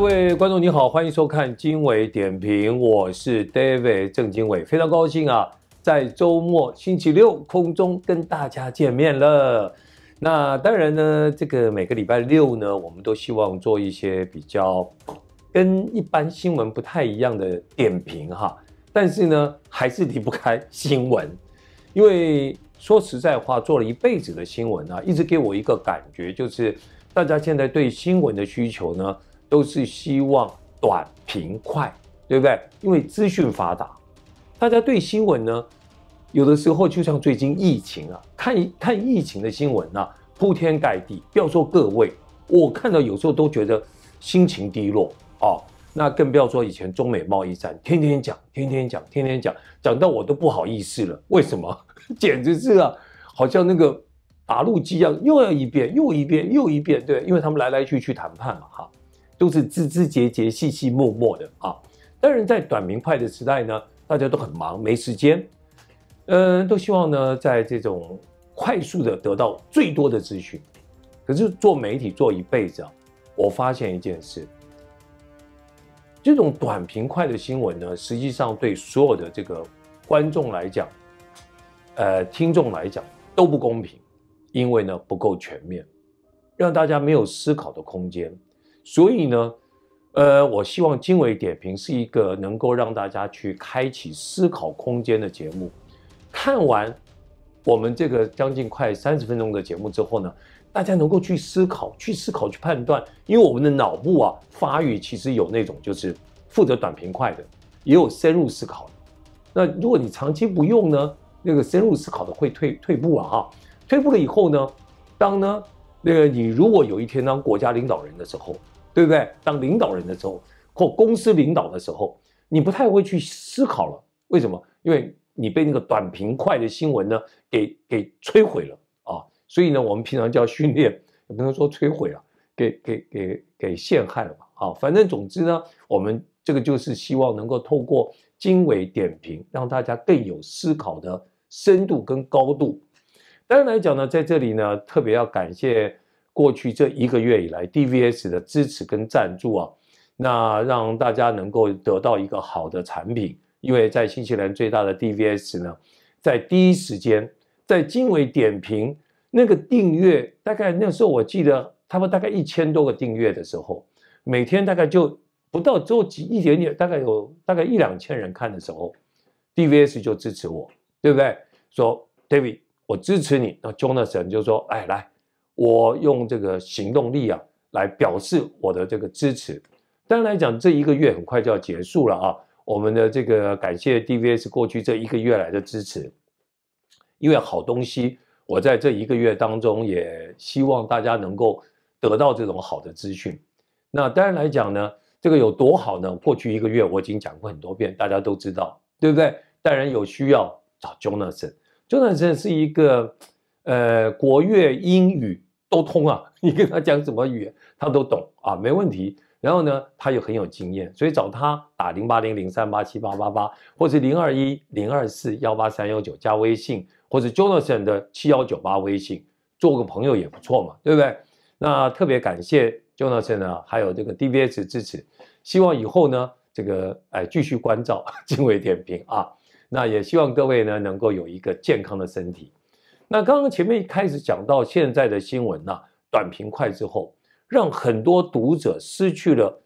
各位观众，你好，欢迎收看经纬点评，我是 David 郑经纬，非常高兴啊，在周末星期六空中跟大家见面了。那当然呢，这个每个礼拜六呢，我们都希望做一些比较跟一般新闻不太一样的点评哈，但是呢，还是离不开新闻，因为说实在话，做了一辈子的新闻啊，一直给我一个感觉，就是大家现在对新闻的需求呢。都是希望短平快，对不对？因为资讯发达，大家对新闻呢，有的时候就像最近疫情啊，看看疫情的新闻啊，铺天盖地。不要说各位，我看到有时候都觉得心情低落啊。那更不要说以前中美贸易战，天天讲，天天讲，天天讲，讲到我都不好意思了。为什么？简直是啊，好像那个打路机一样，又要一遍又一遍又一遍。对，因为他们来来去去谈判嘛，哈。都是枝枝节节、细细默默的啊！当然，在短平快的时代呢，大家都很忙，没时间。嗯，都希望呢，在这种快速的得到最多的资讯。可是做媒体做一辈子啊，我发现一件事：这种短平快的新闻呢，实际上对所有的这个观众来讲，呃，听众来讲都不公平，因为呢不够全面，让大家没有思考的空间。所以呢，呃，我希望经纬点评是一个能够让大家去开启思考空间的节目。看完我们这个将近快三十分钟的节目之后呢，大家能够去思考、去思考、去判断。因为我们的脑部啊，发育其实有那种就是负责短平快的，也有深入思考的。那如果你长期不用呢，那个深入思考的会退退步了啊。退步了以后呢，当呢，那个你如果有一天当国家领导人的时候，对不对？当领导人的时候，或公司领导的时候，你不太会去思考了。为什么？因为你被那个短平快的新闻呢，给给摧毁了啊！所以呢，我们平常叫训练，不能说摧毁了，给给给给陷害了嘛啊！反正总之呢，我们这个就是希望能够透过经纬点评，让大家更有思考的深度跟高度。当然来讲呢，在这里呢，特别要感谢。过去这一个月以来，DVS 的支持跟赞助啊，那让大家能够得到一个好的产品。因为在新西兰最大的 DVS 呢，在第一时间，在经纬点评那个订阅，大概那时候我记得他们大概一千多个订阅的时候，每天大概就不到只有几一点点，大概有大概一两千人看的时候，DVS 就支持我，对不对？说 David，我支持你。那 Jonathan 就说：“哎，来。”我用这个行动力啊，来表示我的这个支持。当然来讲，这一个月很快就要结束了啊。我们的这个感谢 DVS 过去这一个月来的支持，因为好东西，我在这一个月当中也希望大家能够得到这种好的资讯。那当然来讲呢，这个有多好呢？过去一个月我已经讲过很多遍，大家都知道，对不对？当然有需要找 j o n a t h a n j o n a t h a n 是一个呃国乐英语。都通啊，你跟他讲什么语言，他都懂啊，没问题。然后呢，他又很有经验，所以找他打零八零零三八七八八八，或者零二一零二四幺八三幺九加微信，或者 Jonathan 的七幺九八微信做个朋友也不错嘛，对不对？那特别感谢 Jonathan 啊，还有这个 DVS 支持，希望以后呢，这个哎继续关照精 畏点评啊，那也希望各位呢能够有一个健康的身体。那刚刚前面一开始讲到现在的新闻呢，短平快之后，让很多读者失去了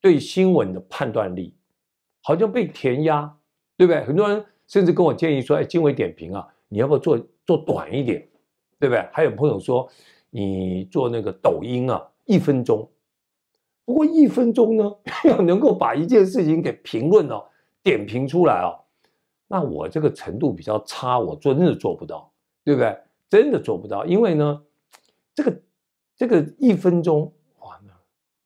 对新闻的判断力，好像被填压，对不对？很多人甚至跟我建议说：“哎，经纬点评啊，你要不要做做短一点，对不对？”还有朋友说：“你做那个抖音啊，一分钟。”不过一分钟呢，要能够把一件事情给评论哦、点评出来哦，那我这个程度比较差，我做真的做不到。对不对？真的做不到，因为呢，这个，这个一分钟，哇，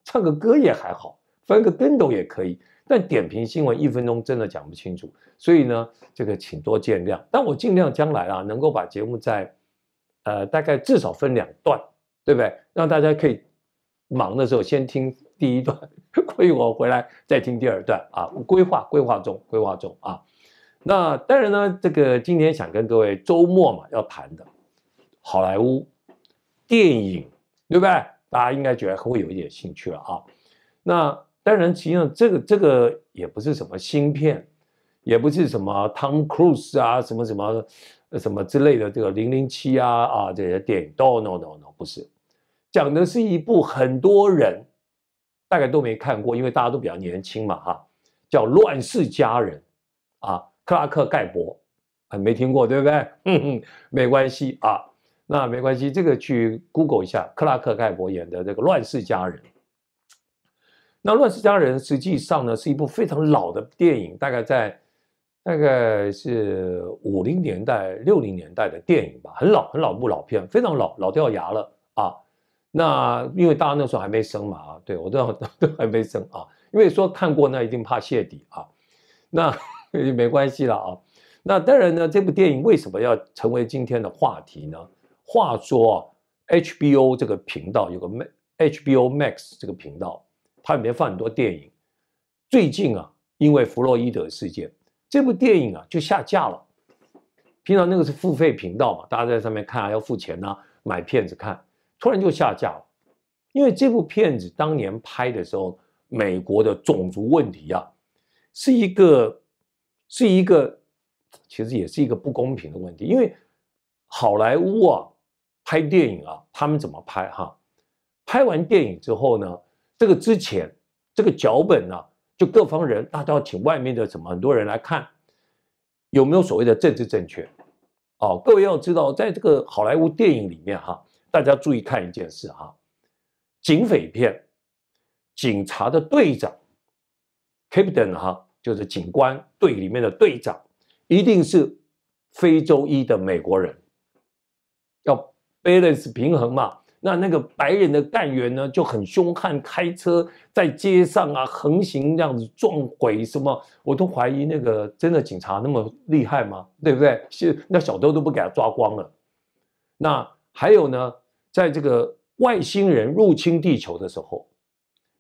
唱个歌也还好，翻个跟斗也可以，但点评新闻一分钟真的讲不清楚，所以呢，这个请多见谅。但我尽量将来啊，能够把节目在，呃，大概至少分两段，对不对？让大家可以忙的时候先听第一段，一 会我回来再听第二段啊。规划，规划中，规划中啊。那当然呢，这个今天想跟各位周末嘛要谈的好莱坞电影，对不对？大家应该觉得会有一点兴趣了啊。那当然，实际上这个这个也不是什么芯片，也不是什么 Cruise 啊什么什么什么之类的这个零零七啊啊这些电影。o n o no no，不是，讲的是一部很多人大概都没看过，因为大家都比较年轻嘛哈，叫《乱世佳人》啊。克拉克·盖博，没听过对不对？嗯嗯，没关系啊，那没关系。这个去 Google 一下，克拉克·盖博演的这个《乱世佳人》。那《乱世佳人》实际上呢，是一部非常老的电影，大概在大概是五零年代、六零年代的电影吧，很老很老部老片，非常老老掉牙了啊。那因为大家那时候还没生嘛，对我都 都还没生啊。因为说看过那一定怕泄底啊，那。就没关系了啊。那当然呢，这部电影为什么要成为今天的话题呢？话说啊，HBO 这个频道有个 HBO Max 这个频道，它里面放很多电影。最近啊，因为弗洛伊德事件，这部电影啊就下架了。平常那个是付费频道嘛，大家在上面看要付钱呐，买片子看，突然就下架了。因为这部片子当年拍的时候，美国的种族问题啊，是一个。是一个，其实也是一个不公平的问题，因为好莱坞啊，拍电影啊，他们怎么拍哈？拍完电影之后呢，这个之前这个脚本呢，就各方人大家要请外面的什么很多人来看，有没有所谓的政治正确？哦，各位要知道，在这个好莱坞电影里面哈，大家注意看一件事哈，警匪片，警察的队长，Captain 哈。就是警官队里面的队长，一定是非洲裔的美国人。要 balance 平衡嘛？那那个白人的干员呢，就很凶悍，开车在街上啊横行，这样子撞鬼什么？我都怀疑那个真的警察那么厉害吗？对不对？是那小偷都不给他抓光了。那还有呢，在这个外星人入侵地球的时候，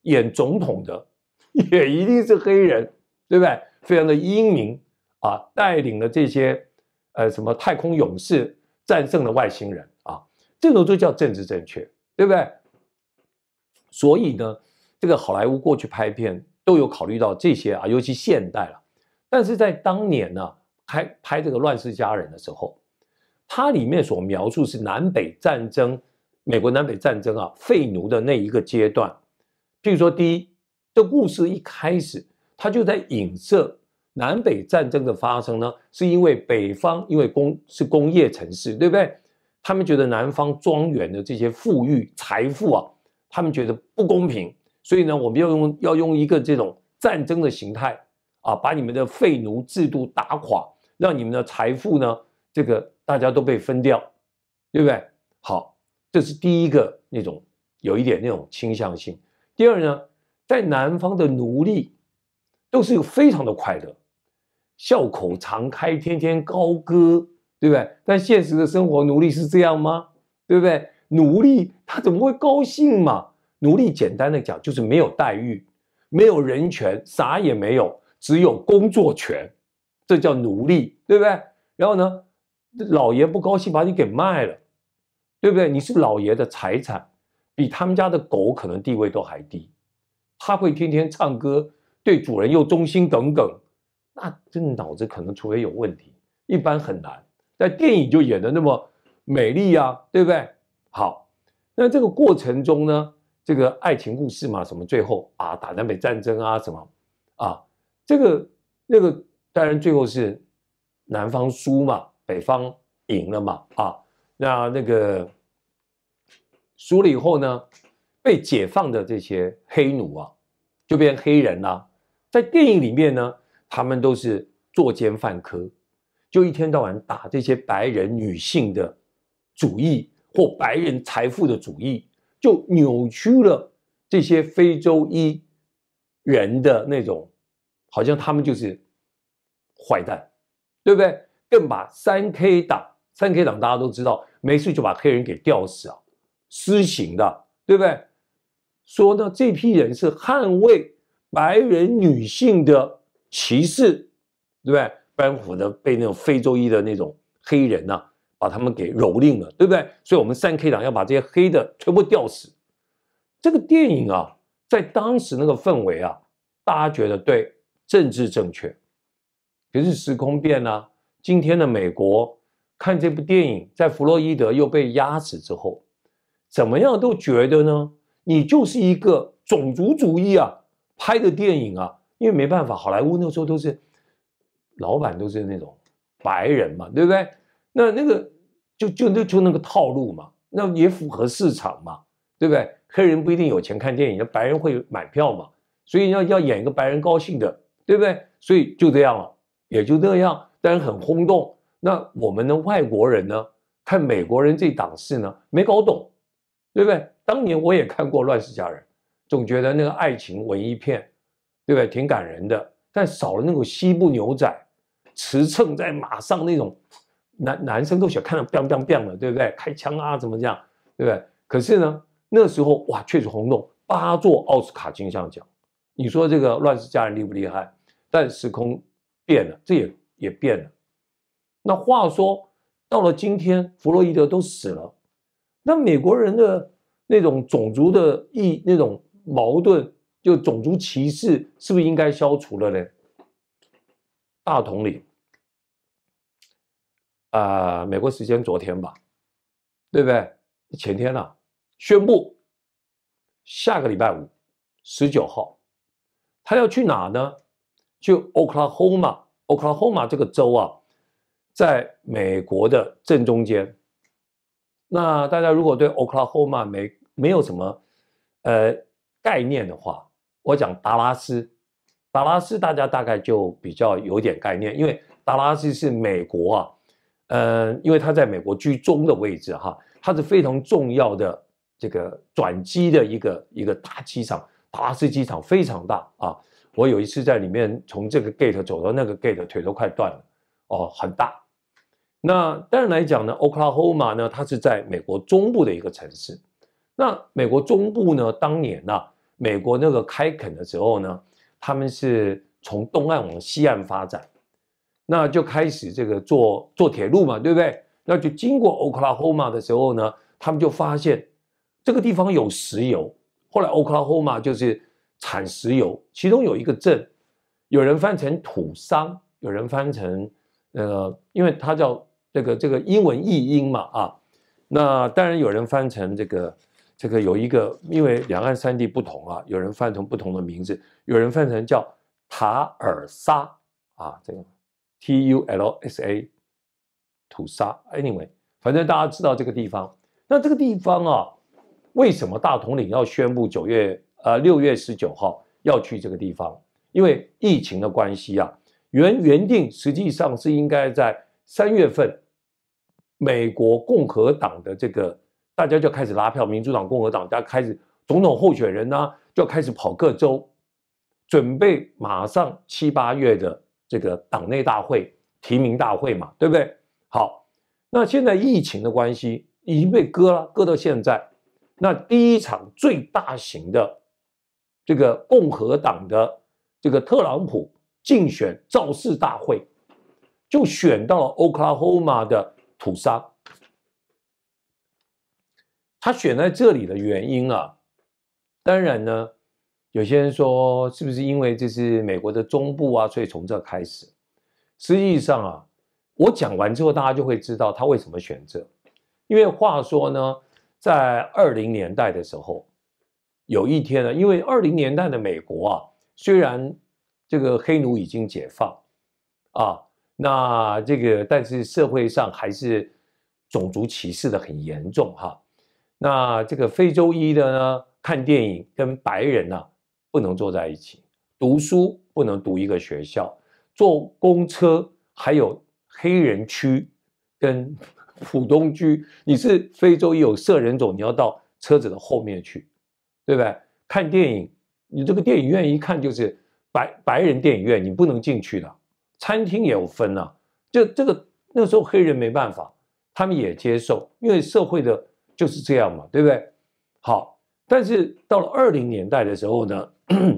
演总统的也一定是黑人。对不对？非常的英明啊，带领了这些呃什么太空勇士，战胜了外星人啊，这种就叫政治正确，对不对？所以呢，这个好莱坞过去拍片都有考虑到这些啊，尤其现代了。但是在当年呢，拍拍这个《乱世佳人》的时候，它里面所描述是南北战争，美国南北战争啊，废奴的那一个阶段。譬如说，第一，这故事一开始。他就在影射南北战争的发生呢，是因为北方因为工是工业城市，对不对？他们觉得南方庄园的这些富裕财富啊，他们觉得不公平，所以呢，我们要用要用一个这种战争的形态啊，把你们的废奴制度打垮，让你们的财富呢，这个大家都被分掉，对不对？好，这是第一个那种有一点那种倾向性。第二呢，在南方的奴隶。都是一个非常的快乐，笑口常开，天天高歌，对不对？但现实的生活，奴隶是这样吗？对不对？奴隶他怎么会高兴嘛？奴隶简单的讲就是没有待遇，没有人权，啥也没有，只有工作权，这叫奴隶，对不对？然后呢，老爷不高兴把你给卖了，对不对？你是老爷的财产，比他们家的狗可能地位都还低，他会天天唱歌。对主人又忠心耿耿，那这脑子可能除非有问题，一般很难。但电影就演的那么美丽啊，对不对？好，那这个过程中呢，这个爱情故事嘛，什么最后啊，打南北战争啊，什么啊，这个那个当然最后是南方输嘛，北方赢了嘛啊，那那个输了以后呢，被解放的这些黑奴啊，就变黑人啦。在电影里面呢，他们都是作奸犯科，就一天到晚打这些白人女性的主义或白人财富的主义，就扭曲了这些非洲裔人的那种，好像他们就是坏蛋，对不对？更把三 K 党，三 K 党大家都知道，没事就把黑人给吊死啊，私刑的，对不对？说呢，这批人是捍卫。白人女性的歧视，对不对？班虎的被那种非洲裔的那种黑人呢，把他们给蹂躏了，对不对？所以，我们三 K 党要把这些黑的全部吊死。这个电影啊，在当时那个氛围啊，大家觉得对政治正确。可是时空变了，今天的美国看这部电影，在弗洛伊德又被压死之后，怎么样都觉得呢？你就是一个种族主义啊！拍的电影啊，因为没办法，好莱坞那时候都是老板都是那种白人嘛，对不对？那那个就就那就那个套路嘛，那也符合市场嘛，对不对？黑人不一定有钱看电影，那白人会买票嘛，所以要要演一个白人高兴的，对不对？所以就这样了，也就那样，但是很轰动。那我们的外国人呢，看美国人这档事呢，没搞懂，对不对？当年我也看过《乱世佳人》。总觉得那个爱情文艺片，对不对？挺感人的，但少了那种西部牛仔驰骋在马上那种男男生都喜欢看到 bang bang bang 了，对不对？开枪啊，怎么这样，对不对？可是呢，那时候哇，确实轰动，八座奥斯卡金像奖，你说这个乱世佳人厉不厉害？但时空变了，这也也变了。那话说到了今天，弗洛伊德都死了，那美国人的那种种族的意那种。矛盾就种族歧视是不是应该消除了呢？大统领啊，美国时间昨天吧，对不对？前天呢，宣布下个礼拜五十九号，他要去哪呢？就 Oklahoma，Oklahoma 这个州啊，在美国的正中间。那大家如果对 Oklahoma 没没有什么，呃。概念的话，我讲达拉斯，达拉斯大家大概就比较有点概念，因为达拉斯是美国啊，呃，因为它在美国居中的位置哈，它是非常重要的这个转机的一个一个大机场，达拉斯机场非常大啊，我有一次在里面从这个 gate 走到那个 gate，腿都快断了哦，很大。那当然来讲呢，Oklahoma 呢，它是在美国中部的一个城市。那美国中部呢？当年啊，美国那个开垦的时候呢，他们是从东岸往西岸发展，那就开始这个做做铁路嘛，对不对？那就经过 Oklahoma 的时候呢，他们就发现这个地方有石油。后来 Oklahoma 就是产石油，其中有一个镇，有人翻成土商，有人翻成呃，因为它叫这个这个英文译音嘛啊。那当然有人翻成这个。这个有一个，因为两岸三地不同啊，有人翻译成不同的名字，有人翻译成叫塔尔萨啊，这个 T U L S A，土沙。Anyway，反正大家知道这个地方。那这个地方啊，为什么大统领要宣布九月呃六月十九号要去这个地方？因为疫情的关系啊，原原定实际上是应该在三月份，美国共和党的这个。大家就开始拉票，民主党、共和党，大家开始总统候选人呢，就开始跑各州，准备马上七八月的这个党内大会提名大会嘛，对不对？好，那现在疫情的关系已经被割了，割到现在，那第一场最大型的这个共和党的这个特朗普竞选造势大会，就选到了 Oklahoma 的土沙。他选在这里的原因啊，当然呢，有些人说是不是因为这是美国的中部啊，所以从这开始。实际上啊，我讲完之后大家就会知道他为什么选这。因为话说呢，在二零年代的时候，有一天呢，因为二零年代的美国啊，虽然这个黑奴已经解放啊，那这个但是社会上还是种族歧视的很严重哈。那这个非洲裔的呢，看电影跟白人呢不能坐在一起，读书不能读一个学校，坐公车还有黑人区，跟浦东区，你是非洲裔有色人种，你要到车子的后面去，对不对？看电影，你这个电影院一看就是白白人电影院，你不能进去的。餐厅也有分呢，就这个那时候黑人没办法，他们也接受，因为社会的。就是这样嘛，对不对？好，但是到了二零年代的时候呢，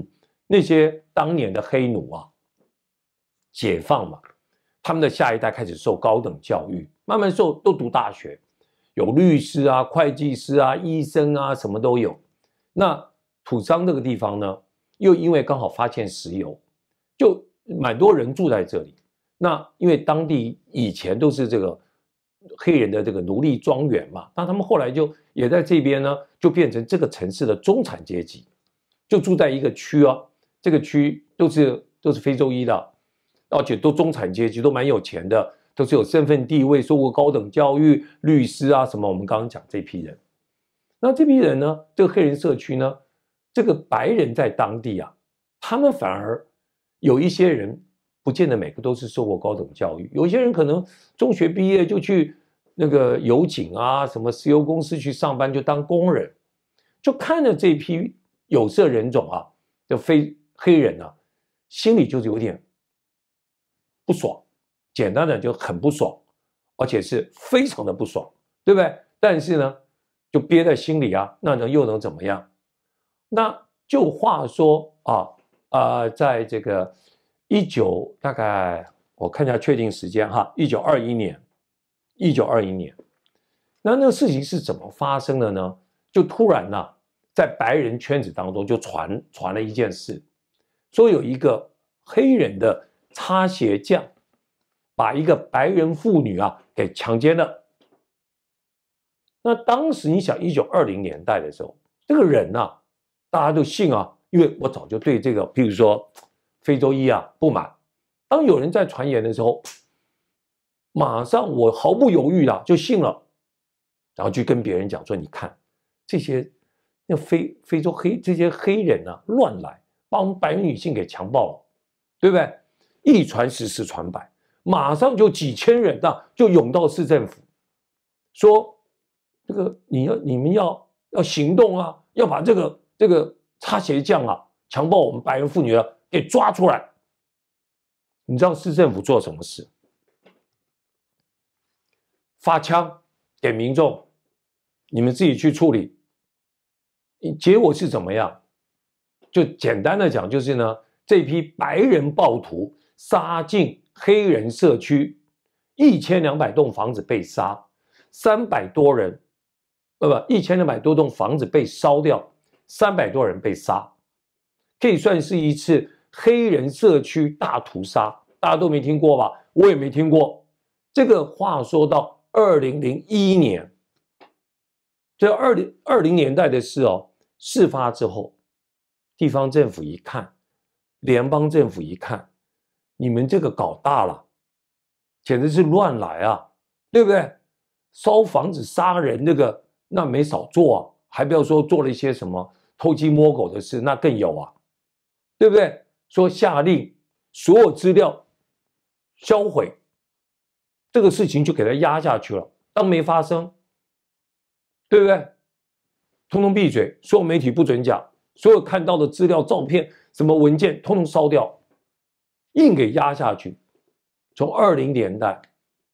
那些当年的黑奴啊，解放嘛，他们的下一代开始受高等教育，慢慢受都读大学，有律师啊、会计师啊、医生啊，什么都有。那土桑这个地方呢，又因为刚好发现石油，就蛮多人住在这里。那因为当地以前都是这个。黑人的这个奴隶庄园嘛，那他们后来就也在这边呢，就变成这个城市的中产阶级，就住在一个区啊，这个区都是都是非洲裔的，而且都中产阶级，都蛮有钱的，都是有身份地位，受过高等教育，律师啊什么。我们刚刚讲这批人，那这批人呢，这个黑人社区呢，这个白人在当地啊，他们反而有一些人。不见得每个都是受过高等教育，有些人可能中学毕业就去那个油井啊，什么石油公司去上班就当工人，就看着这批有色人种啊，就非黑人呐，心里就是有点不爽，简单的就很不爽，而且是非常的不爽，对不对？但是呢，就憋在心里啊，那能又能怎么样？那就话说啊，啊，在这个。一九大概我看一下确定时间哈，一九二一年，一九二一年。那那个事情是怎么发生的呢？就突然呢，在白人圈子当中就传传了一件事，说有一个黑人的擦鞋匠把一个白人妇女啊给强奸了。那当时你想，一九二零年代的时候，这个人呢，大家都信啊，因为我早就对这个，比如说。非洲裔啊不满，当有人在传言的时候，马上我毫不犹豫的就信了，然后去跟别人讲说：“你看，这些那非非洲黑这些黑人啊乱来，把我们白人女性给强暴了，对不对？一传十，十传百，马上就几千人呐，就涌到市政府，说这个你要你们要要行动啊，要把这个这个擦鞋匠啊强暴我们白人妇女啊。”给抓出来，你知道市政府做什么事？发枪给民众，你们自己去处理。结果是怎么样？就简单的讲，就是呢，这批白人暴徒杀进黑人社区，一千两百栋房子被杀，三百多人，不不，一千两百多栋房子被烧掉，三百多人被杀，可以算是一次。黑人社区大屠杀，大家都没听过吧？我也没听过。这个话说到二零零一年，这二零二零年代的事哦。事发之后，地方政府一看，联邦政府一看，你们这个搞大了，简直是乱来啊，对不对？烧房子、杀人，那个那没少做，啊，还不要说做了一些什么偷鸡摸狗的事，那更有啊，对不对？说下令，所有资料销毁，这个事情就给他压下去了，当没发生，对不对？通通闭嘴，所有媒体不准讲，所有看到的资料、照片、什么文件，通通烧掉，硬给压下去。从二零年代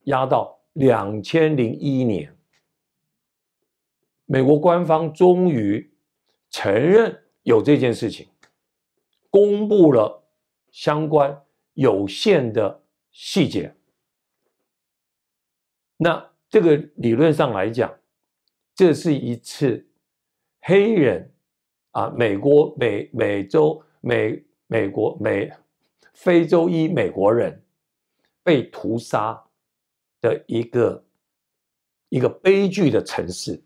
压到两千零一年，美国官方终于承认有这件事情。公布了相关有限的细节。那这个理论上来讲，这是一次黑人啊，美国美美洲美美国美非洲裔美国人被屠杀的一个一个悲剧的城市，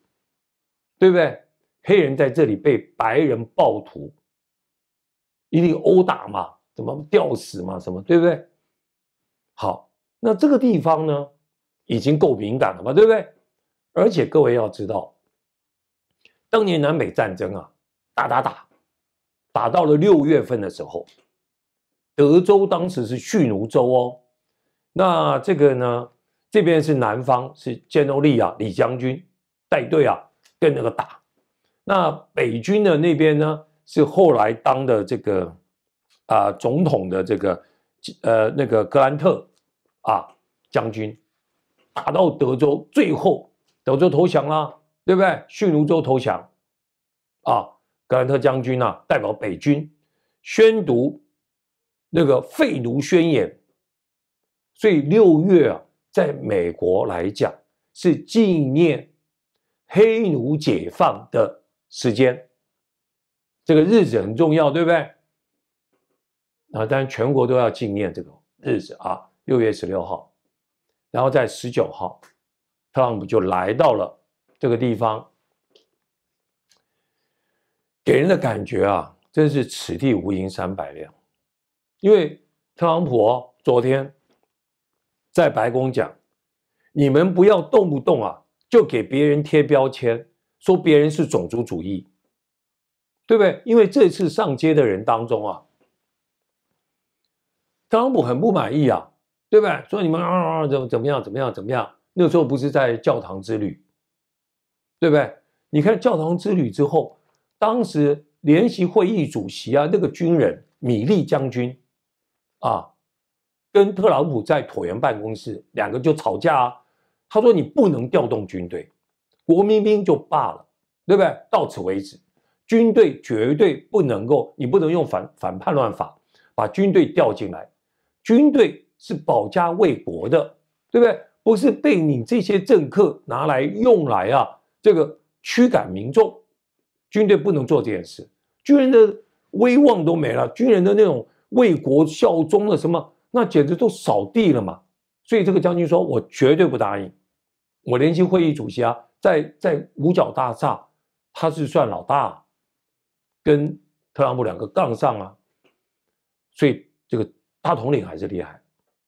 对不对？黑人在这里被白人暴徒。一定殴打嘛？怎么吊死嘛？什么对不对？好，那这个地方呢，已经够敏感了嘛，对不对？而且各位要知道，当年南北战争啊，打打打，打到了六月份的时候，德州当时是蓄奴州哦。那这个呢，这边是南方，是建诺利亚李将军带队啊，跟那个打。那北军的那边呢？是后来当的这个啊，总统的这个呃那个格兰特啊将军，打到德州，最后德州投降了，对不对？蓄奴州投降啊，格兰特将军呢代表北军宣读那个废奴宣言。所以六月啊，在美国来讲是纪念黑奴解放的时间。这个日子很重要，对不对？啊，当然全国都要纪念这个日子啊，六月十六号，然后在十九号，特朗普就来到了这个地方，给人的感觉啊，真是此地无银三百两，因为特朗普昨天在白宫讲，你们不要动不动啊就给别人贴标签，说别人是种族主义。对不对？因为这次上街的人当中啊，特朗普很不满意啊，对不对？说你们啊怎么怎么样，怎么样，怎么样？那时候不是在教堂之旅，对不对？你看教堂之旅之后，当时联席会议主席啊，那个军人米利将军啊，跟特朗普在椭圆办公室两个就吵架，啊。他说你不能调动军队，国民兵就罢了，对不对？到此为止。军队绝对不能够，你不能用反反叛乱法把军队调进来。军队是保家卫国的，对不对？不是被你这些政客拿来用来啊，这个驱赶民众。军队不能做这件事，军人的威望都没了，军人的那种为国效忠的什么，那简直都扫地了嘛。所以这个将军说：“我绝对不答应。”我联席会议主席啊，在在五角大厦，他是算老大。跟特朗普两个杠上啊，所以这个大统领还是厉害，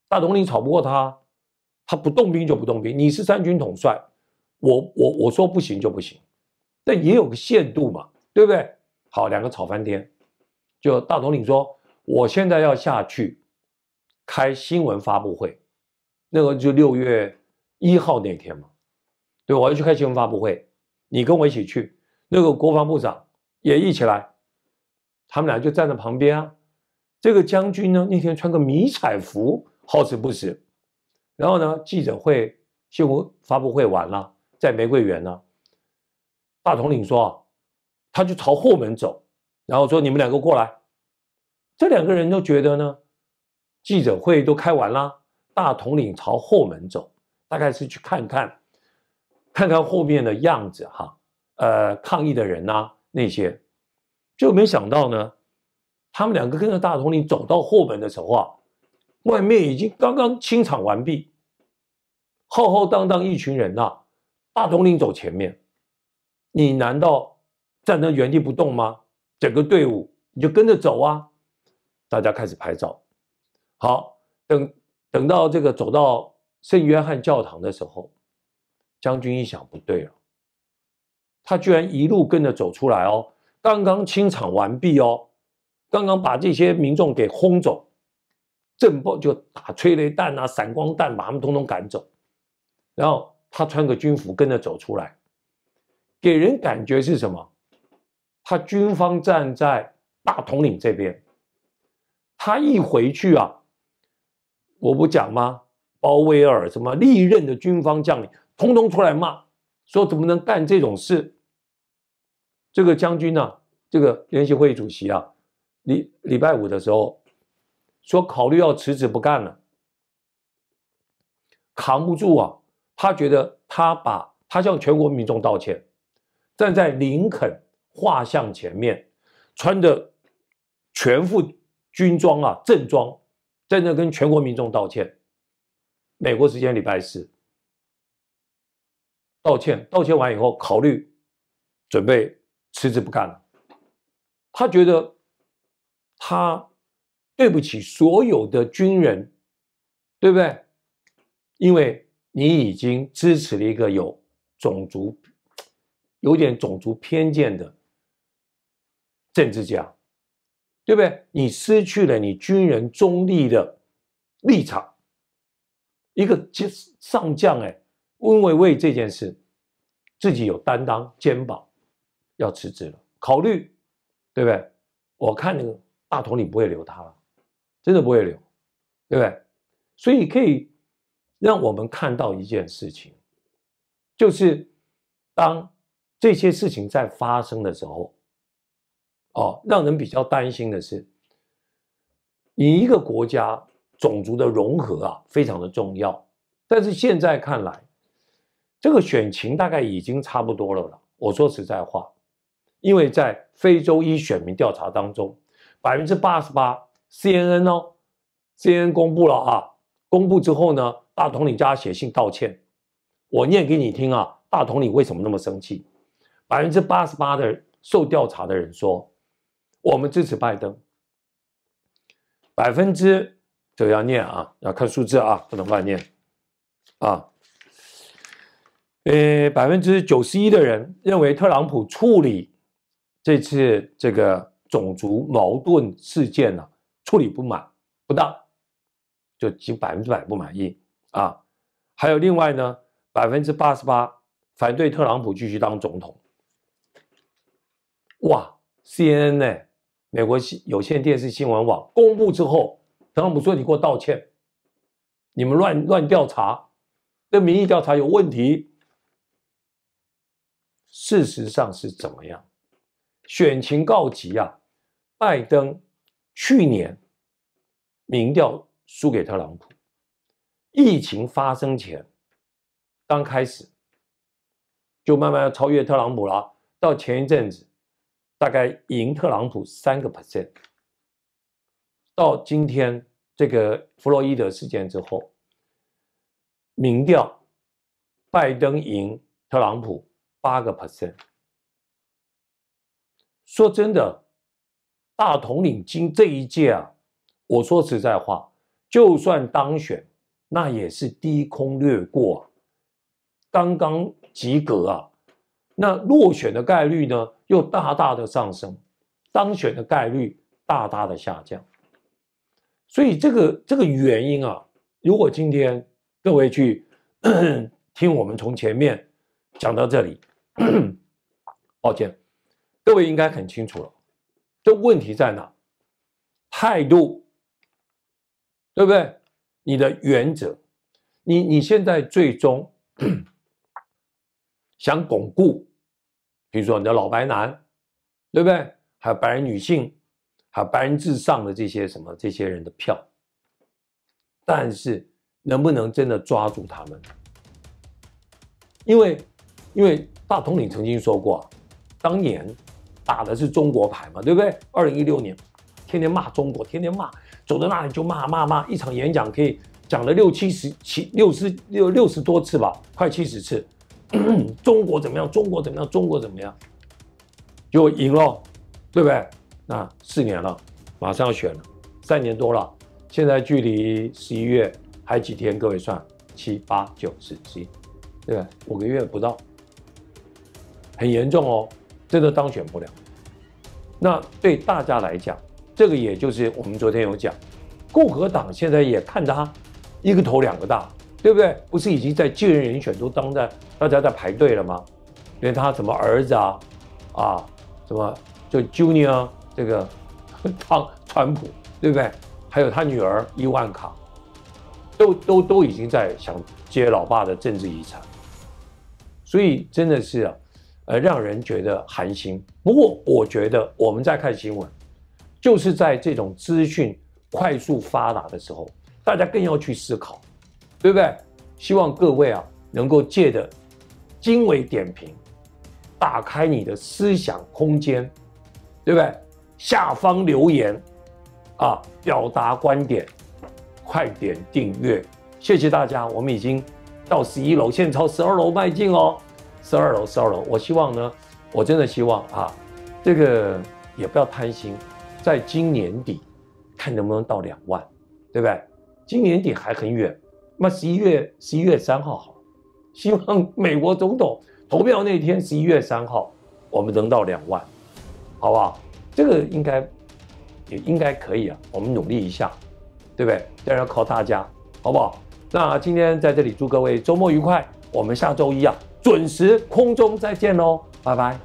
大统领吵不过他，他不动兵就不动兵。你是三军统帅，我我我说不行就不行，但也有个限度嘛，对不对？好，两个吵翻天，就大统领说，我现在要下去开新闻发布会，那个就六月一号那天嘛，对，我要去开新闻发布会，你跟我一起去，那个国防部长。也一起来，他们俩就站在旁边啊。这个将军呢，那天穿个迷彩服，好死不死。然后呢，记者会新闻发布会完了，在玫瑰园呢。大统领说啊，他就朝后门走，然后说你们两个过来。这两个人都觉得呢，记者会都开完了，大统领朝后门走，大概是去看看，看看后面的样子哈。呃，抗议的人呐。那些，就没想到呢，他们两个跟着大统领走到后门的时候啊，外面已经刚刚清场完毕，浩浩荡荡一群人呐，大统领走前面，你难道站在原地不动吗？整个队伍你就跟着走啊，大家开始拍照。好，等等到这个走到圣约翰教堂的时候，将军一想不对了。他居然一路跟着走出来哦！刚刚清场完毕哦，刚刚把这些民众给轰走，震爆就打催泪弹啊、闪光弹，把他们通通赶走。然后他穿个军服跟着走出来，给人感觉是什么？他军方站在大统领这边，他一回去啊，我不讲吗？鲍威尔什么历任的军方将领通通出来骂，说怎么能干这种事？这个将军呢，这个联席会议主席啊，礼礼拜五的时候，说考虑要辞职不干了，扛不住啊，他觉得他把他向全国民众道歉，站在林肯画像前面，穿着全副军装啊，正装，在那跟全国民众道歉，美国时间礼拜四，道歉，道歉完以后考虑准备。辞职不干了，他觉得他对不起所有的军人，对不对？因为你已经支持了一个有种族有点种族偏见的政治家，对不对？你失去了你军人中立的立场。一个上将哎，因为为这件事自己有担当肩膀。要辞职了，考虑，对不对？我看那个大统领不会留他了，真的不会留，对不对？所以可以让我们看到一件事情，就是当这些事情在发生的时候，哦，让人比较担心的是，你一个国家种族的融合啊，非常的重要。但是现在看来，这个选情大概已经差不多了了。我说实在话。因为在非洲裔选民调查当中，百分之八十八，CNN 哦，CNN 公布了啊，公布之后呢，大统领家写信道歉，我念给你听啊，大统领为什么那么生气？百分之八十八的受调查的人说，我们支持拜登，百分之，这个要念啊，要看数字啊，不能乱念，啊，呃，百分之九十一的人认为特朗普处理。这次这个种族矛盾事件呢，处理不满不当，就几百分之百不满意啊！还有另外呢，百分之八十八反对特朗普继续当总统。哇！CNN 呢，美国有线电视新闻网公布之后，特朗普说：“你给我道歉！你们乱乱调查，这民意调查有问题。”事实上是怎么样？选情告急啊！拜登去年民调输给特朗普，疫情发生前刚开始就慢慢要超越特朗普了。到前一阵子，大概赢特朗普三个 percent。到今天这个弗洛伊德事件之后，民调拜登赢特朗普八个 percent。说真的，大统领今这一届啊，我说实在话，就算当选，那也是低空掠过，刚刚及格啊，那落选的概率呢又大大的上升，当选的概率大大的下降。所以这个这个原因啊，如果今天各位去 听我们从前面讲到这里，抱歉。各位应该很清楚了，这问题在哪？态度，对不对？你的原则，你你现在最终 想巩固，比如说你的老白男，对不对？还有白人女性，还有白人至上的这些什么这些人的票，但是能不能真的抓住他们？因为，因为大统领曾经说过，当年。打的是中国牌嘛，对不对？二零一六年，天天骂中国，天天骂，走到那里就骂骂骂，一场演讲可以讲了六七十、七六十六六十多次吧，快七十次。中国怎么样？中国怎么样？中国怎么样？就赢了，对不对？那四年了，马上要选了，三年多了，现在距离十一月还几天？各位算，七八九十，十一，7, 对对？五个月不到，很严重哦。真的当选不了，那对大家来讲，这个也就是我们昨天有讲，共和党现在也看着他一个头两个大，对不对？不是已经在继任人选都当在大家在排队了吗？连他什么儿子啊啊，什么就 Junior 这个 汤川普，对不对？还有他女儿伊万卡，都都都已经在想接老爸的政治遗产，所以真的是啊。而让人觉得寒心。不过，我觉得我们在看新闻，就是在这种资讯快速发达的时候，大家更要去思考，对不对？希望各位啊，能够借着经纬点评，打开你的思想空间，对不对？下方留言啊，表达观点，快点订阅，谢谢大家。我们已经到十一楼，现在朝十二楼迈进哦。十二楼，十二楼。我希望呢，我真的希望啊，这个也不要贪心，在今年底看能不能到两万，对不对？今年底还很远，那十一月十一月三号好，希望 美国总统投票那天十一月三号，我们能到两万，好不好？这个应该也应该可以啊，我们努力一下，对不对？当然靠大家，好不好？那今天在这里祝各位周末愉快，我们下周一啊。准时空中再见喽，拜拜。